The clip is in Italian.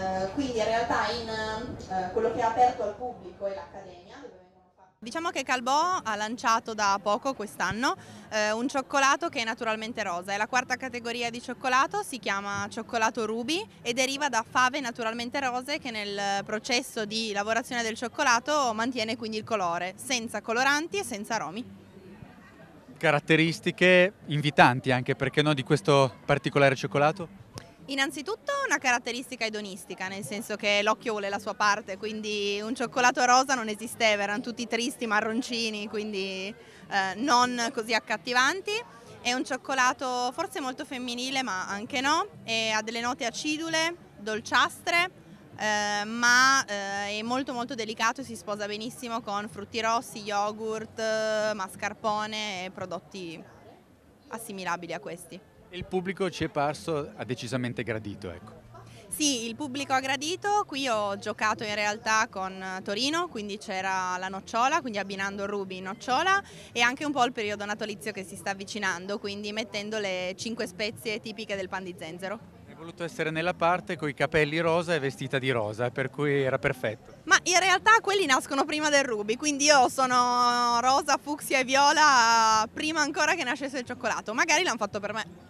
Eh, quindi in realtà in, eh, quello che è aperto al pubblico è l'Accademia. Diciamo che Calbò ha lanciato da poco quest'anno eh, un cioccolato che è naturalmente rosa, è la quarta categoria di cioccolato, si chiama cioccolato ruby e deriva da fave naturalmente rose che nel processo di lavorazione del cioccolato mantiene quindi il colore, senza coloranti e senza aromi. Caratteristiche invitanti anche, perché no, di questo particolare cioccolato? Innanzitutto una caratteristica edonistica, nel senso che l'occhio vuole la sua parte, quindi un cioccolato rosa non esisteva, erano tutti tristi, marroncini, quindi eh, non così accattivanti. È un cioccolato forse molto femminile, ma anche no, e ha delle note acidule, dolciastre, eh, ma eh, è molto molto delicato e si sposa benissimo con frutti rossi, yogurt, eh, mascarpone e prodotti assimilabili a questi. Il pubblico ci è parso, ha decisamente gradito, ecco. Sì, il pubblico ha gradito, qui ho giocato in realtà con eh, Torino, quindi c'era la nocciola, quindi abbinando Ruby nocciola e anche un po' il periodo natalizio che si sta avvicinando, quindi mettendo le cinque spezie tipiche del pan di zenzero. Hai voluto essere nella parte con i capelli rosa e vestita di rosa, per cui era perfetto. Ma in realtà quelli nascono prima del Ruby, quindi io sono rosa, fucsia e viola prima ancora che nascesse il cioccolato, magari l'hanno fatto per me.